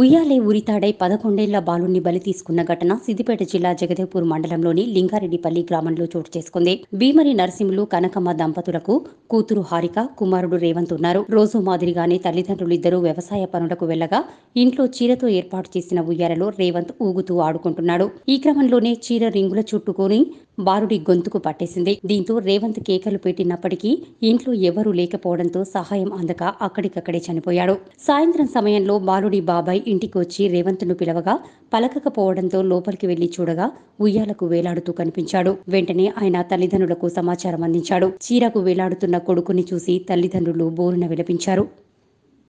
ఉయ్యాలే ఉరితాడై పదకొండేళ్ల బాలుణ్ణి బలి తీసుకున్న ఘటన సిద్దిపేట జిల్లా జగదేవ్పూర్ మండలంలోని లింగారెడ్డిపల్లి గ్రామంలో చోటు చేసుకుంది భీమరి నరసింహులు కనకమ్మ దంపతులకు కూతురు హారిక కుమారుడు రేవంత్ ఉన్నారు రోజు మాదిరిగానే తల్లిదండ్రులిద్దరూ వ్యవసాయ పనులకు వెళ్లగా ఇంట్లో చీరతో ఏర్పాటు చేసిన ఉయ్యాలలో రేవంత్ ఊగుతూ ఆడుకుంటున్నాడు ఈ క్రమంలోనే చీర రింగుల చుట్టుకొని బారుడి గొంతుకు పట్టేసింది దీంతో రేవంత్ కేకలు పెట్టినప్పటికీ ఇంట్లో ఎవరూ లేకపోవడంతో సహాయం అందక అక్కడికక్కడే చనిపోయాడు సాయంత్రం సమయంలో బాలుడి బాబాయ్ ఇంటికి వచ్చి రేవంత్ను పిలవగా పలకకపోవడంతో లోపలికి వెళ్లి చూడగా ఉయ్యాలకు వేలాడుతూ కనిపించాడు వెంటనే ఆయన తల్లిదండ్రులకు సమాచారం అందించాడు చీరకు వేలాడుతున్న కొడుకుని చూసి తల్లిదండ్రులు బోరున విలపించారు